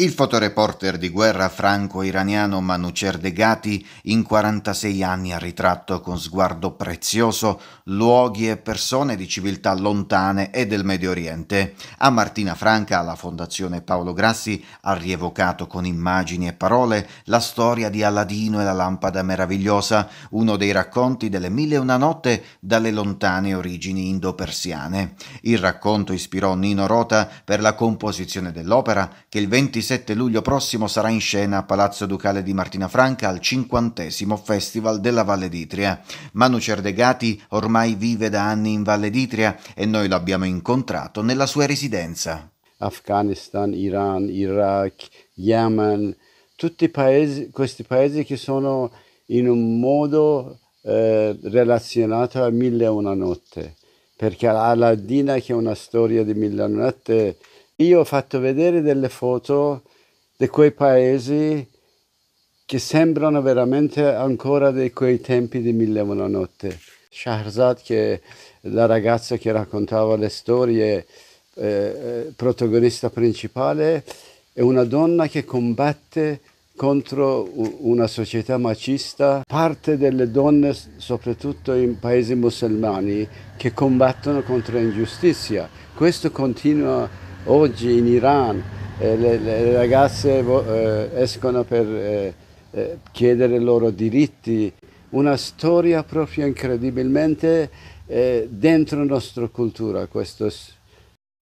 Il fotoreporter di guerra franco-iraniano Manucer Degati in 46 anni ha ritratto con sguardo prezioso luoghi e persone di civiltà lontane e del Medio Oriente. A Martina Franca la Fondazione Paolo Grassi ha rievocato con immagini e parole la storia di Aladino e la lampada meravigliosa, uno dei racconti delle mille e una notte dalle lontane origini indo-persiane. Il racconto ispirò Nino Rota per la composizione dell'opera che il 26 27 luglio prossimo sarà in scena a Palazzo Ducale di Martina Franca al 50 Festival della Valle d'Itria. Manu Cerdegati ormai vive da anni in Valle d'Itria e noi l'abbiamo incontrato nella sua residenza. Afghanistan, Iran, Iraq, Yemen, tutti paesi, questi paesi che sono in un modo eh, relazionato a Mille e una notte, perché Aladdin, che è una storia di Mille e una notte io ho fatto vedere delle foto di quei paesi che sembrano veramente ancora di quei tempi di Mille una notte. Shahrazad, che la ragazza che raccontava le storie, eh, eh, protagonista principale, è una donna che combatte contro una società macista, parte delle donne, soprattutto in paesi musulmani, che combattono contro l'ingiustizia. Questo continua Oggi in Iran eh, le, le, ragazze eh, escono per eh, eh chiedere i loro diritti, una storia proprio incredibilmente eh, dentro la nostra cultura, questo